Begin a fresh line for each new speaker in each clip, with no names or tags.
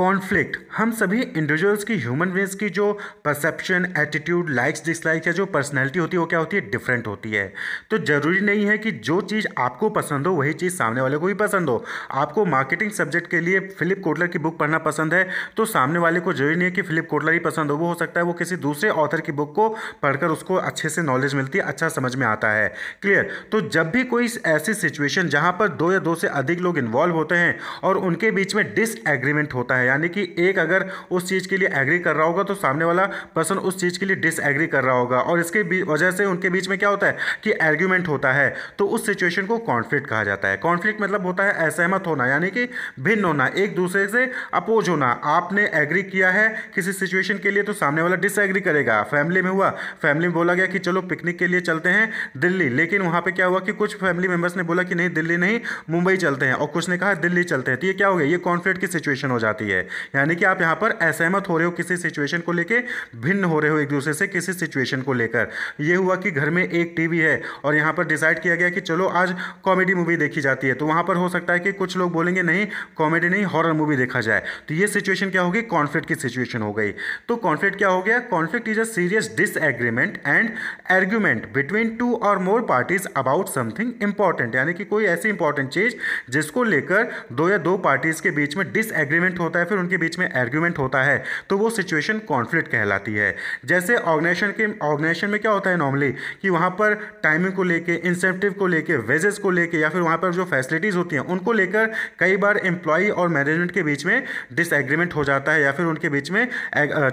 conflict हम सभी individuals की ह्यूमन बींग्स की जो परसेप्शन एटीट्यूड लाइक्स डिसलाइक्स या जो पर्सनैलिटी होती है वो क्या होती है डिफरेंट होती है तो ज़रूरी नहीं है कि जो चीज़ आपको पसंद हो वही चीज़ सामने वाले को भी पसंद हो आपको मार्केटिंग सब्जेक्ट के लिए फिलिप कोटलर की बुक पढ़ना पसंद है तो सामने वाले को जरूरी नहीं है कि फिलिप कोटलर ही पसंद हो वो हो सकता है वो किसी दूसरे ऑथर की बुक को पढ़कर उसको अच्छे से नॉलेज मिलती है अच्छा समझ में आता है क्लियर तो जब भी कोई ऐसी सिचुएशन जहाँ पर दो या दो से अधिक लोग इन्वॉल्व होते हैं और उनके बीच में डिसएग्रीमेंट होता है यानी कि एक अगर उस चीज़ के लिए एग्री कर रहा होगा तो सामने वाला पर्सन उस चीज़ के लिए डिसएग्री कर रहा होगा और इसके वजह से उनके बीच में क्या होता है कि आर्ग्यूमेंट होता है तो उस सिचुएशन को कॉन्फ्लिक्ट कहा जाता है कॉन्फ्लिक्ट मतलब होता है असहमत होना यानी कि भिन्न होना एक दूसरे से अपोज होना आपने एग्री किया है किसी सिचुएशन के लिए तो सामने वाला डिसएग्री करेगा फैमिली में हुआ फैमिली में बोला गया कि चलो पिकनिक के लिए चलते हैं दिल्ली लेकिन वहाँ पर क्या हुआ कि कुछ फैमिली मेंबर्स ने बोला कि नहीं दिल्ली नहीं मुंबई चलते हैं और कुछ ने कहा दिल्ली चलते हैं तो ये क्या हो गया ये कॉन्फ्लिक्ट की सिचुएशन हो जाती है रही है यानी कि आप यहाँ पर असहमत हो रहे हो किसी सिचुएशन को लेकर भिन्न हो रहे हो एक दूसरे से किसी सिचुएशन को लेकर यह हुआ कि घर में एक टीवी है और यहाँ पर डिसाइड किया गया कि चलो आज कॉमेडी मूवी देखी जाती है तो वहाँ पर हो सकता है कि कुछ लोग बोलेंगे नहीं कॉमेडी नहीं हॉरर मूवी देखा जाए तो ये सिचुएशन क्या होगी कॉन्फ्लिक्ट की सिचुएशन हो गई तो कॉन्फ्लिक्ट क्या हो गया conflict is a serious disagreement and argument between two or more parties about something important यानी कि कोई ऐसी इंपॉर्टेंट चीज जिसको लेकर दो या दो पार्टीज के बीच में डिसएग्रीमेंट होता है है फिर उनके बीच में आर्ग्यूमेंट होता है तो वो सिचुएशन कॉन्फ्लिक्ट कहलाती है जैसे ऑर्गेनाइजेशन के ऑर्गेनाइजेशन में क्या होता है नॉर्मली कि वहाँ पर टाइमिंग को लेकर इंसेंटिव को लेकर वेजेस को लेकर या फिर वहाँ पर जो फैसिलिटीज़ होती हैं उनको लेकर कई बार एम्प्लॉई और मैनेजमेंट के बीच में डिसएग्रीमेंट हो जाता है या फिर उनके बीच में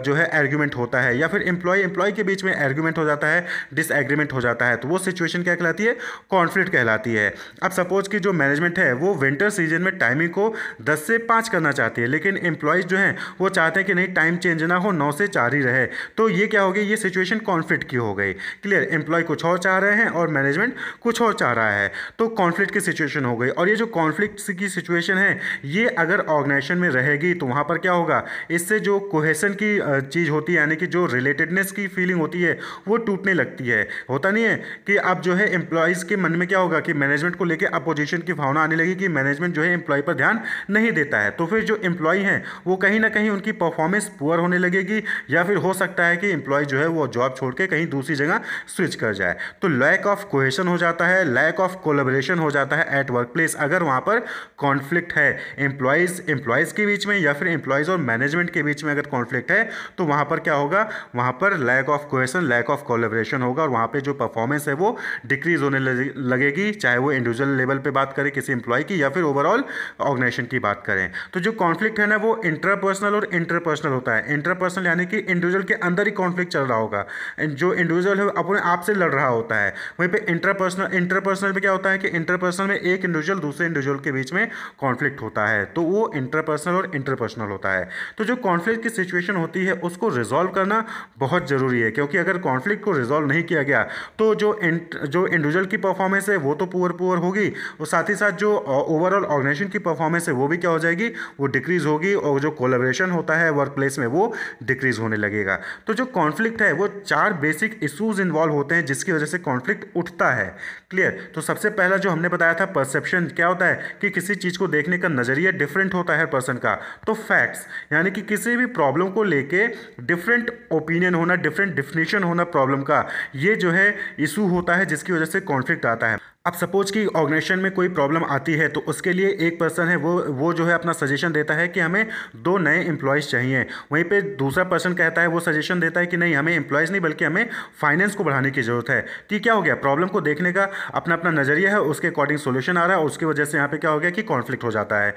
जो है आर्ग्यूमेंट होता है या फिर एम्प्लॉय एम्प्लॉय के बीच में आर्ग्यूमेंट हो जाता है डिसएग्रीमेंट हो जाता है तो वो सिचुएशन क्या कहलाती है कॉन्फ्लिक्ट कहलाती है अब सपोज कि जो मैनेजमेंट है वो विंटर सीजन में टाइमिंग को दस से पाँच करना चाहती है लेकिन लेकिन एम्प्लॉयज़ जो हैं वो चाहते हैं कि नहीं टाइम चेंज ना हो नौ से चार ही रहे तो ये क्या हो गई ये सिचुएशन कॉन्फ्लिक्ट की हो गई क्लियर एम्प्लॉय कुछ और चाह रहे हैं और मैनेजमेंट कुछ और चाह रहा है तो कॉन्फ्लिक्ट की सिचुएशन हो गई और ये जो कॉन्फ्लिक्ट की सिचुएशन है ये अगर ऑर्गेनाइजेशन में रहेगी तो वहाँ पर क्या होगा इससे जो कोहेसन की चीज़ होती है यानी कि जो रिलेटेडनेस की फीलिंग होती है वो टूटने लगती है होता नहीं है कि अब जो है एम्प्लॉयज़ के मन में क्या होगा कि मैनेजमेंट को लेकर अपोजिशन की भावना आने लगी कि मैनेजमेंट जो है एम्प्लॉय पर ध्यान नहीं देता है तो फिर जो एम्प्लॉय हैं वो कहीं ना कहीं उनकी परफॉर्मेंस पुअर होने लगेगी या फिर हो सकता है कि इंप्लॉय जो है वो जॉब छोड़ के कहीं दूसरी जगह स्विच कर जाए तो लैक ऑफ कोहेशन हो जाता है लैक ऑफ कोलेबोरेशन हो जाता है एट वर्क प्लेस अगर वहाँ पर कॉन्फ्लिक्ट है एम्प्लॉयज़ एम्प्लॉयज़ के बीच में या फिर एम्प्लॉयज़ और मैनेजमेंट के बीच में अगर कॉन्फ्लिक्ट है तो वहाँ पर क्या होगा वहाँ पर lack of cohesion lack of collaboration होगा और वहाँ पर जो परफॉर्मेंस है वो डिक्रीज होने लगेगी चाहे वो इंडिविजुअल लेवल पर बात करें किसी एम्प्लॉय की या फिर ओवरऑल ऑर्गेनाइजेशन की बात करें तो जो कॉन्फ्लिक्ट है ना है वो इंटरपर्सनल और इंटरपर्सनल होता है इंटरपर्सनल यानी कि इंडिविजुअल के अंदर ही कॉन्फ्लिक्ट चल रहा होगा जो इंडिविजुअल है अपने आप से लड़ रहा होता है वहीं पर इंटरपर्सनल इंटरपर्सनल में क्या होता है कि इंटरपर्सनल में एक इंडिविजुअल दूसरे इंडिविजुअल के बीच में कॉन्फ्लिक्ट होता है तो वो इंटरपर्सनल और इंटरपर्सनल होता है तो जो कॉन्फ्लिक्ट की सिचुएशन होती है उसको रिजॉल्व करना बहुत ज़रूरी है क्योंकि अगर कॉन्फ्लिक्ट को रिजॉल्व नहीं किया गया तो जो जो इंडिविजुअल की परफॉर्मेंस है वो तो पुअर पुअर होगी और साथ ही साथ जो ओवरऑल ऑर्गेनाइजेशन की परफॉर्मेंस है वो भी क्या हो जाएगी वो डिक्रीज होगी होगी और जो कोलेब्रेशन होता है वर्क प्लेस में वो डिक्रीज़ होने लगेगा तो जो कॉन्फ्लिक्ट है वो चार बेसिक इशूज़ इन्वॉल्व होते हैं जिसकी वजह से कॉन्फ्लिक्ट उठता है क्लियर तो सबसे पहला जो हमने बताया था परसेप्शन क्या होता है कि किसी चीज़ को देखने का नज़रिया डिफरेंट होता है पर्सन का तो फैक्ट्स यानी कि किसी भी प्रॉब्लम को लेके डिफरेंट ओपिनियन होना डिफरेंट डिफिनेशन होना प्रॉब्लम का ये जो है इशू होता है जिसकी वजह से कॉन्फ्लिक्ट आता है अब सपोज कि ऑर्गेनाइजेशन में कोई प्रॉब्लम आती है तो उसके लिए एक पर्सन है वो वो जो है अपना सजेशन देता है कि हमें दो नए एम्प्लॉयज़ चाहिए वहीं पे दूसरा पर्सन कहता है वो सजेशन देता है कि नहीं हमें एम्प्लॉयज़ नहीं बल्कि हमें फाइनेंस को बढ़ाने की ज़रूरत है कि क्या हो गया प्रॉब्लम को देखने का अपना अपना नज़रिया है उसके अकॉर्डिंग सोल्यूशन आ रहा है उसकी वजह से यहाँ पर क्या हो गया कि कॉन्फ्लिक्ट हो जाता है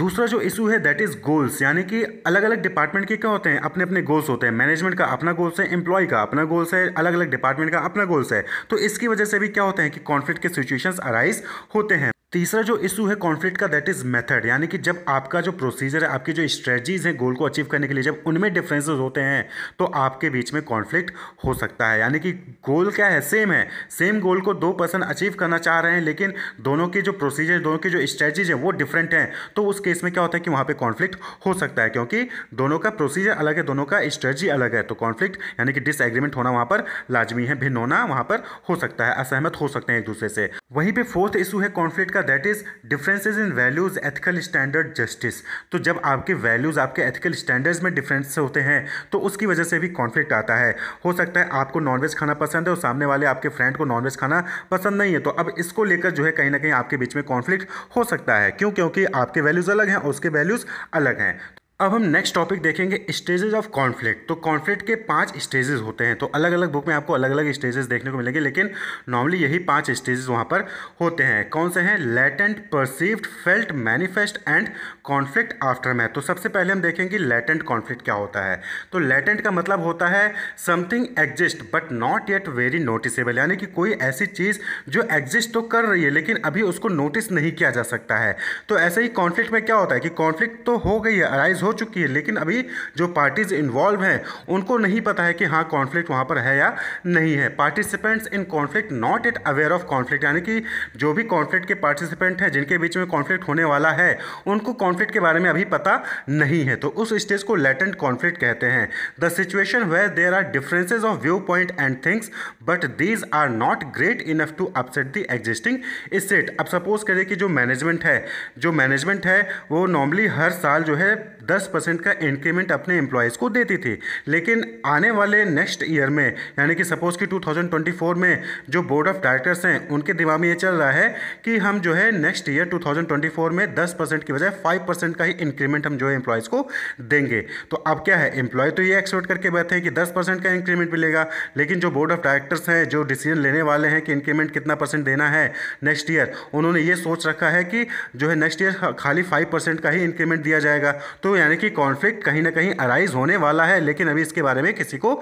दूसरा जो इशू है दैट इज़ गोल्स यानी कि अलग अलग डिपार्टमेंट के क्या होते हैं अपने अपने गोल्स होते हैं मैनेजमेंट का अपना गोल्स है एम्प्लॉय का अपना गोल्स है अलग अलग डिपार्टमेंट का अपना गोल्स है तो इसकी वजह से भी क्या होते हैं कि कॉन्फ्लिक्ट के सिचुएशंस अराइज होते हैं तीसरा जो इशू है कॉन्फ्लिक्ट का दैट इज़ मेथड यानी कि जब आपका जो प्रोसीजर है आपकी जो स्ट्रेटजीज हैं गोल को अचीव करने के लिए जब उनमें डिफरेंसेस होते हैं तो आपके बीच में कॉन्फ्लिक्ट हो सकता है यानी कि गोल क्या है सेम है सेम गोल को दो पर्सन अचीव करना चाह रहे हैं लेकिन दोनों के जो प्रोसीजर दोनों की जो स्ट्रेटजीज है वो डिफरेंट हैं तो उस केस में क्या होता है कि वहाँ पर कॉन्फ्लिक्ट हो सकता है क्योंकि दोनों का प्रोसीजर अलग है दोनों का स्ट्रेटजी अलग है तो कॉन्फ्लिक्ट यानी कि डिसएग्रीमेंट होना वहाँ पर लाजमी है भिन्न होना वहाँ पर हो सकता है असहमत हो सकते हैं एक दूसरे से वहीं पर फोर्थ इशू है कॉन्फ्लिक्ट का दूसरा that is differences in values ethical standard justice तो जब आपके वैल्यूज़ आपके एथिकल स्टैंडर्ड्स में डिफरेंस होते हैं तो उसकी वजह से भी कॉन्फ्लिक्ट आता है हो सकता है आपको नॉनवेज खाना पसंद है और सामने वाले आपके फ्रेंड को नॉनवेज खाना पसंद नहीं है तो अब इसको लेकर जो है कहीं ना कहीं आपके बीच में कॉन्फ्लिक्ट हो सकता है क्यों क्योंकि आपके वैल्यूज़ अलग हैं और उसके वैल्यूज़ अलग हैं अब हम नेक्स्ट टॉपिक देखेंगे स्टेजेस ऑफ कॉन्फ्लिक्ट तो कॉन्फ्लिक्ट के पांच स्टेजेस होते हैं तो अलग अलग बुक में आपको अलग अलग स्टेजेस देखने को मिलेंगे लेकिन नॉर्मली यही पांच स्टेजेस वहां पर होते हैं कौन से हैं latent perceived felt manifest and conflict aftermath तो सबसे पहले हम देखेंगे लेटेंट कॉन्फ्लिक्ट क्या होता है तो लेटेंट का मतलब होता है something exist but not yet very noticeable यानी कि कोई ऐसी चीज़ जो एग्जिस्ट तो कर रही है लेकिन अभी उसको नोटिस नहीं किया जा सकता है तो ऐसे ही कॉन्फ्लिक्ट में क्या होता है कि कॉन्फ्लिक्ट तो हो गई है अराइज हो चुकी है लेकिन अभी जो पार्टीज़ इन्वॉल्व हैं उनको नहीं पता है कि हाँ कॉन्फ्लिक्ट वहाँ पर है या नहीं है participants in conflict not at aware of conflict यानी कि जो भी कॉन्फ्लिक्ट के पार्टिसिपेंट हैं जिनके बीच में कॉन्फ्लिक्ट होने वाला है उनको कॉन्फ्लिक्ट के बारे में अभी पता नहीं है तो उस स्टेज को लेटेंट कॉन्फ्लिक्ट कहते हैं the situation where there are differences of viewpoint and things but these are not great enough to upset the existing state अब सपोज करें कि जो मैनेजमेंट है जो मैनेजमेंट है वो नॉर्मली हर साल जो है दस परसेंट का इंक्रीमेंट अपने एम्प्लॉयज़ को देती थी लेकिन आने वाले नेक्स्ट ईयर में यानी कि सपोज़ कि 2024 में जो बोर्ड ऑफ डायरेक्टर्स हैं उनके दिमाग में ये चल रहा है कि हम जो है नेक्स्ट ईयर 2024 में दस परसेंट की बजाय फाइव परसेंट का ही इंक्रीमेंट हम जो है एम्प्लॉयज़ को देंगे तो अब क्या है एम्प्लॉय तो ये एक्सपेक्ट करके बैठे हैं कि दस परसेंट का इंक्रीमेंट मिलेगा लेकिन जो बोर्ड ऑफ डायरेक्टर्स हैं जो डिसीजन लेने वाले हैं कि इंक्रीमेंट कितना परसेंट देना है नेक्स्ट ईयर उन्होंने ये सोच रखा है कि जो है नेक्स्ट ईयर खाली फाइव का ही इंक्रीमेंट दिया जाएगा तो इशू तो यानी कि कॉन्फ्लिक्ट कहीं ना कहीं अराइज होने वाला है लेकिन अभी इसके बारे में किसी को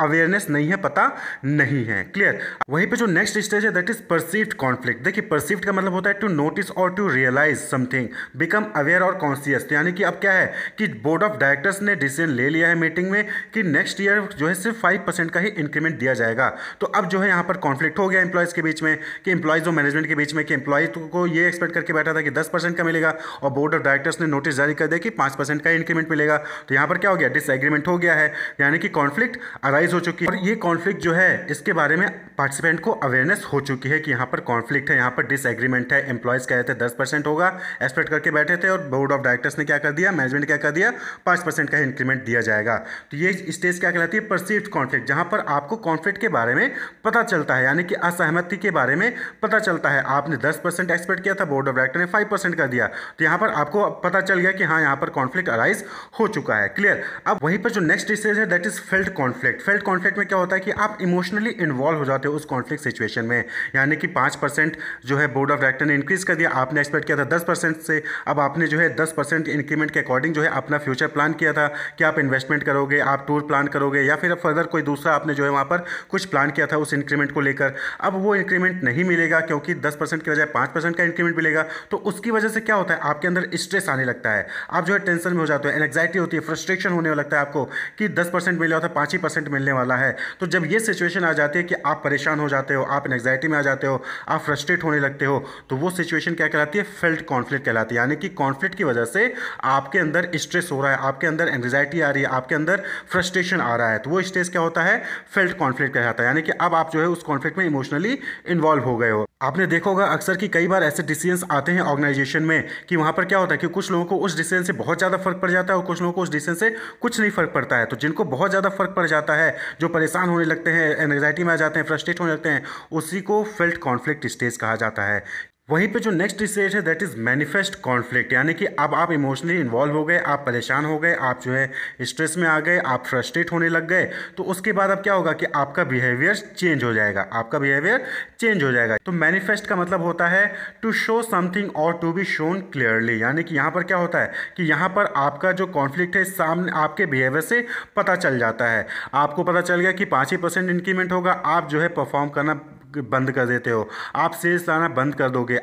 अवेयरनेस नहीं है पता नहीं है क्लियर वहीं पे जो नेक्स्ट स्टेज है दैट इज परसिव्ड कॉन्फ्लिक्ट देखिए परसिव्ड का मतलब होता है टू नोटिस और to realise something become aware और कॉन्सियस यानी कि अब क्या है कि बोर्ड ऑफ डायरेक्टर्स ने डिसीजन ले लिया है मीटिंग में कि नेक्स्ट ईयर जो है सिर्फ फाइव परसेंट का ही इंक्रीमेंट दिया जाएगा तो अब जो है यहाँ पर कॉन्फ्लिक्ट हो गया एम्प्लॉयज़ के बीच में कि एम्प्लॉयज़ और मैनेजमेंट के बीच में कि एम्प्लॉयज़ को ये एक्सपेक्ट करके बैठा था कि दस परसेंट का मिलेगा और बोर्ड ऑफ डायरेक्टर्स ने नोटिस जारी कर दिया कि पाँच परसेंट का इंक्रीमेंट मिलेगा तो यहाँ पर क्या हो गया डिसएग्रीमेंट हो गया है यानी कि कॉन्फ्लिक्ट अराइज हो चुकी है और ये कॉन्फ्लिक्ट जो है इसके बारे में पार्टिसिपेंट को अवेयरनेस हो चुकी है कि यहाँ पर कॉन्फ्लिक्ट है यहाँ पर डिसएग्रीमेंट है एम्प्लॉयज़ कह रहे थे दस होगा एक्सपेक्ट करके बैठे थे और बोर्ड ऑफ डायरेक्टर्स ने क्या कर दिया मैनेजमेंट क्या कर दिया पाँच का इंक्रीमेंट दिया जाएगा तो ये स्टेज क्या कहलाती है परसिव्ड कॉन्फ्लिक्ट जहाँ पर आपको कॉन्फ्लिक्ट के बारे में पता चलता है यानी कि असहमति के बारे में पता चलता है आपने दस एक्सपेक्ट किया था बोर्ड ऑफ डायरेक्टर ने फाइव कर दिया तो यहाँ पर आपको पता चल गया कि हाँ यहाँ पर कॉन्फ्लिक्ट कॉन्फ्लिक्ट अराइज हो चुका है क्लियर अब वहीं पर जो नेक्स्ट स्टेज है that is felt conflict felt conflict में क्या होता है कि आप इमोशनली इन्वॉल्व हो जाते हो उस कॉन्फ्लिक्ट सिचुएशन में यानी कि पांच परसेंट जो है बोर्ड ऑफ डायरेक्टर ने इंक्रीज कर दिया आपने एक्सपेक्ट किया था दस से अब आपने जो है दस परसेंट इंक्रीमेंट के अकॉर्डिंग जो है अपना फ्यूचर प्लान किया था कि आप इन्वेस्टमेंट करोगे आप टूर प्लान करोगे या फिर फर्दर कोई दूसरा आपने जो है वहां पर कुछ प्लान किया था उस इंक्रीमेंट को लेकर अब वो इंक्रीमेंट नहीं मिलेगा क्योंकि दस परसेंट की बजाय पांच परसेंट का इंक्रीमेंट मिलेगा तो उसकी वजह से क्या होता है आपके अंदर स्ट्रेस आने लगता है आप जो है टेंशन में हो जाते हो एनग्जाइटी होती है फ्रस्ट्रेशन होने लगता है आपको कि दस परसेंट मिल रहा था पाँच ही परसेंट मिलने वाला है तो जब ये सिचुएशन आ जाती है कि आप परेशान हो जाते हो आप एनग्जाइटी में आ जाते हो आप फ्रस्ट्रेट होने लगते हो तो वो सिचुएशन क्या कहलाती है फेल्ट कॉन्फ्लिक्ट कहलाती है यानी कि कॉन्फ्लिक्ट की वजह से आपके अंदर स्ट्रेस हो रहा है आपके अंदर एंगजाइटी आ रही है आपके अंदर फ्रस्ट्रेशन आ रहा है तो वो स्ट्रेस क्या होता है फेल्ट कॉन्फ्लिक्ट कहलाता है यानी कि अब आप जो है उस कॉन्फ्लिक्ट में इमोशनली इन्वॉल्व हो गए हो आपने देखा होगा अक्सर कि कई बार ऐसे डिसीजंस आते हैं ऑर्गेनाइजेशन में कि वहां पर क्या होता है कि कुछ लोगों को उस डिसीजन से बहुत ज़्यादा फ़र्क पड़ जाता है और कुछ लोगों को उस डिसीजन से कुछ नहीं फ़र्क पड़ता है तो जिनको बहुत ज़्यादा फ़र्क पड़ जाता है जो परेशान होने लगते हैं एनग्जाइटी में आ जाते हैं फ्रस्ट्रेट होने लगते हैं उसी को फेल्ट कॉन्फ्लिक्ट स्टेज कहा जाता है वहीं पे जो नेक्स्ट स्टेज है दैट इज़ मैनिफेस्ट कॉन्फ्लिक्ट यानी कि अब आप इमोशनली इन्वॉल्व हो गए आप परेशान हो गए आप जो है स्ट्रेस में आ गए आप फ्रस्ट्रेट होने लग गए तो उसके बाद अब क्या होगा कि आपका बिहेवियर चेंज हो जाएगा आपका बिहेवियर चेंज हो जाएगा तो मैनिफेस्ट का मतलब होता है टू शो समथिंग और टू बी शोन क्लियरली यानी कि यहाँ पर क्या होता है कि यहाँ पर आपका जो कॉन्फ्लिक्ट है सामने आपके बिहेवियर से पता चल जाता है आपको पता चल गया कि पाँच ही परसेंट इंक्रीमेंट होगा आप जो है परफॉर्म करना बंद कर देते हो आप सेल्स लाना बंद कर दोगे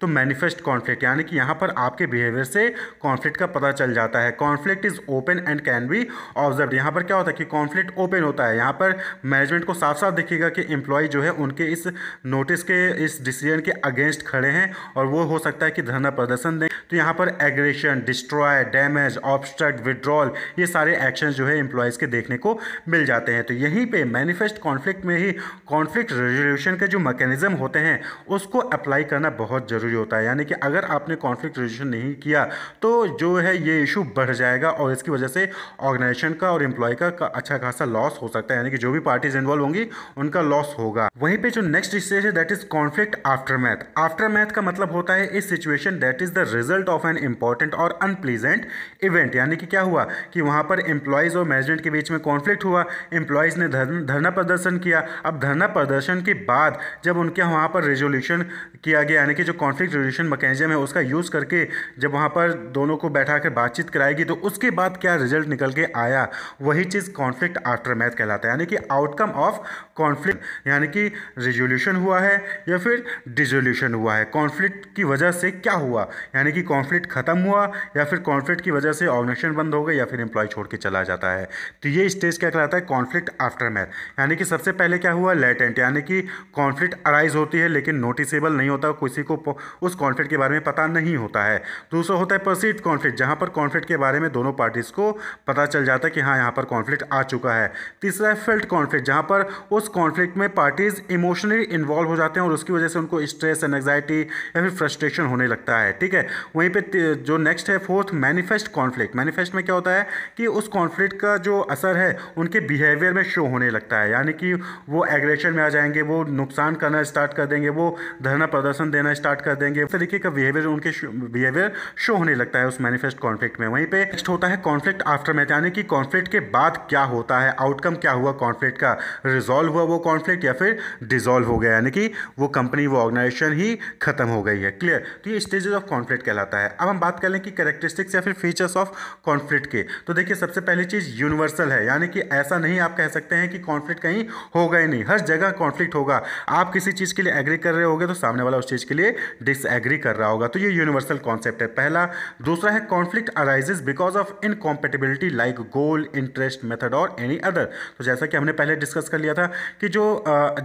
तो मैनिफेस्ट कॉन्फ्लिक्ट यानी कि यहाँ पर आपके बिहेवियर से कॉन्फ्लिक्ट का पता चल जाता है conflict is open and can be observe यहाँ पर क्या होता है कि कॉन्फ्लिक्ट ओपन होता है यहाँ पर मैनेजमेंट को साफ साफ दिखेगा कि एम्प्लॉय जो है उनके इस नोटिस के इस डिसीजन के अगेंस्ट खड़े हैं और वो हो सकता है कि धरना प्रदर्शन दें तो यहाँ पर aggression destroy damage obstruct withdrawal ये सारे एक्शन जो है एम्प्लॉयज़ के देखने को मिल जाते हैं तो यहीं पर मैनिफेस्ट कॉन्फ्लिक्ट में ही कॉन्फ्लिक्ट रेजोल्यूशन रेजोल्यूशन के जो मैकेनिज़्म होते हैं उसको अप्लाई करना बहुत ज़रूरी होता है यानी कि अगर आपने कॉन्फ्लिक्ट रेजोल्यूशन नहीं किया तो जो है ये इशू बढ़ जाएगा और इसकी वजह से ऑर्गेनाइजेशन का और एम्प्लॉय का, का अच्छा खासा लॉस हो सकता है यानी कि जो भी पार्टीज इन्वॉल्व होंगी उनका लॉस होगा वहीं पर जो नेक्स्ट स्टेज है that is conflict aftermath aftermath का मतलब होता है इस situation that is the result of an important और अनप्लीजेंट इवेंट यानी कि क्या हुआ कि वहां पर एम्प्लॉयज़ और मैनेजमेंट के बीच में कॉन्फ्लिक्ट हुआ एम्प्लॉयज़ ने धरना प्रदर्शन किया अब धरना प्रदर्शन के बाद बाद जब उनके वहाँ पर रेजोल्यूशन किया गया यानी कि जो कॉन्फ्लिक्ट रेजोल्यूशन मैकेनिज्म है उसका यूज़ करके जब वहाँ पर दोनों को बैठा कर बातचीत कराएगी तो उसके बाद क्या रिजल्ट निकल के आया वही चीज़ कॉन्फ्लिक्ट आफ्टर मैथ कहलाता है यानी कि आउटकम ऑफ कॉन्फ्लिक्ट यानी कि रिजोल्यूशन हुआ है या फिर डिजोल्यूशन हुआ है कॉन्फ्लिक्ट की वजह से क्या हुआ यानी कि कॉन्फ्लिक्ट ख़त्म हुआ या फिर कॉन्फ्लिक्ट की वजह से ऑर्गेनाइजेशन बंद हो गई या फिर एम्प्लॉय छोड़ के चला जाता है तो ये स्टेज क्या कहलाता है कॉन्फ्लिक्ट आफ्टर मैथ यानी कि सबसे पहले क्या हुआ लेटेंट यानी कि कॉन्फ्लिक्ट अराइज होती है लेकिन नोटिसेबल नहीं होता किसी को उस कॉन्फ्लिक्ट के बारे में पता नहीं होता है दूसरा होता है परसिव कॉन्फ्लिक्ट जहाँ पर कॉन्फ्लिक्ट के बारे में दोनों पार्टीज़ को पता चल जाता है कि हाँ यहाँ पर कॉन्फ्लिक्ट आ चुका है तीसरा है फेल्ट कॉन्फ्लिक्ट जहाँ पर उस कॉन्फ्लिक्ट में पार्टीज़ इमोशनली इन्वॉल्व हो जाते हैं और उसकी वजह से उनको स्ट्रेस एग्जाइटी या फिर फ्रस्ट्रेशन होने लगता है ठीक है वहीं पर जो नेक्स्ट है फोर्थ मैनिफेस्ट कॉन्फ्लिक्ट मैनिफेस्ट में क्या होता है कि उस कॉन्फ्लिक्ट का जो असर है उनके बिहेवियर में शो होने लगता है यानी कि वो एग्रेशन में आ जाएंगे वो नुकसान करना स्टार्ट कर देंगे वो धरना प्रदर्शन देना स्टार्ट कर देंगे उस तरीके का बिहेवियर उनके बिहेवियर शो होने लगता है उस मैनिफेस्ट कॉन्फ्लिक्ट में वहीं पे नेक्स्ट होता है कॉन्फ्लिक्ट आफ्टर मैथ यानी कि कॉन्फ्लिक्ट के बाद क्या होता है आउटकम क्या हुआ कॉन्फ्लिक्ट का रिजॉल्व हुआ वो कॉन्फ्लिक्ट या फिर डिजॉल्व हो गया यानी कि वो कंपनी वो ऑर्गेनाइजेशन ही खत्म हो गई है क्लियर तो ये स्टेजेस ऑफ कॉन्फ्लिक्ट कहलाता है अब हम बात कर लें कि करेक्टरिस्टिक्स या फिर फीचर्स ऑफ कॉन्फ्लिक्ट के तो देखिए सबसे पहली चीज़ यूनिवर्सल है यानी कि ऐसा नहीं आप कह सकते हैं कि कॉन्फ्लिक्ट कहीं होगा ही नहीं हर जगह कॉन्फ्लिक्ट होगा आप किसी चीज़ के लिए एग्री कर रहे होगे तो सामने वाला उस चीज़ के लिए डिसएग्री कर रहा होगा तो ये यूनिवर्सल कॉन्सेप्ट है पहला दूसरा है conflict arises because of incompatibility like goal interest method और एनी अदर तो जैसा कि हमने पहले डिस्कस कर लिया था कि जो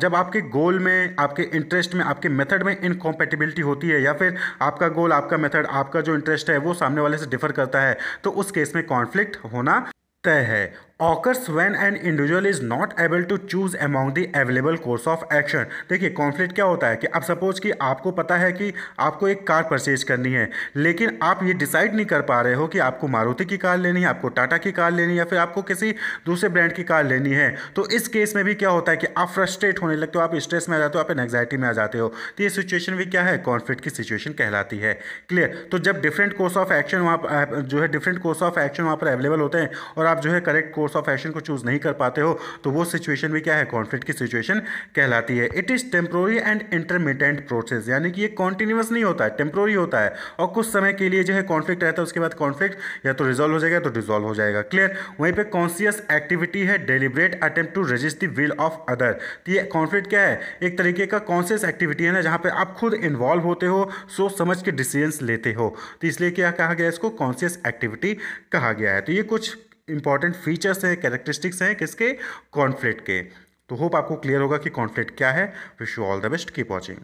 जब आपके गोल में आपके इंटरेस्ट में आपके मेथड में इनकॉम्पेटिबिलिटी होती है या फिर आपका गोल आपका मेथड आपका जो इंटरेस्ट है वो सामने वाले से डिफर करता है तो उस केस में कॉन्फ्लिक्ट होना तय है occurs when an individual is not able to choose among the available course of action देखिए कॉन्फ्लिक्ट क्या होता है कि अब सपोज कि आपको पता है कि आपको एक कार परचेज करनी है लेकिन आप ये डिसाइड नहीं कर पा रहे हो कि आपको मारुति की कार लेनी है आपको टाटा की कार लेनी है या फिर आपको किसी दूसरे ब्रांड की कार लेनी है तो इस केस में भी क्या होता है कि आप फ्रस्ट्रेट होने लगते हो आप स्ट्रेस में आ जाते हो आप एनजाइटी में आ जाते हो तो ये सिचुएशन भी क्या है कॉन्फ्लिक्ट की सिचुएशन कहलाती है क्लियर तो जब डिफरेंट कोर्स ऑफ एक्शन वहाँ जो है डिफरेंट कोर्स ऑफ एक्शन वहाँ पर अवेलेबल होते हैं और आप जो है करेक्ट कोर्स ऑफ एक्शन को चूज़ नहीं कर पाते हो तो वो सिचुएशन भी क्या है कॉन्फ्लिक्ट की सिचुएशन कहलाती है it is temporary and intermediate process यानी कि ये कॉन्टिन्यूस नहीं होता है टेम्प्रोरी होता है और कुछ समय के लिए जो है कॉन्फ्लिक्ट रहता है उसके बाद कॉन्फ्लिक्ट या तो रिजोल्व हो जाएगा तो डिजॉल्व हो जाएगा क्लियर वहीं पर कॉन्सियस एक्टिविटी है deliberate attempt to resist the will of other तो ये कॉन्फ्लिक्ट क्या है एक तरीके का कॉन्सियस एक्टिविटी है ना जहाँ पर आप खुद इन्वॉल्व होते हो सोच समझ के डिसीजन लेते हो तो इसलिए क्या कहा गया इसको कॉन्सियस एक्टिविटी कहा गया है तो ये कुछ इंपॉर्टेंट फीचर्स हैं कैरेक्टरिस्टिक्स हैं किसके कॉन्फ्लिक्ट के तो होप आपको क्लियर होगा कि कॉन्फ्लिक्ट क्या है wish you all the best keep watching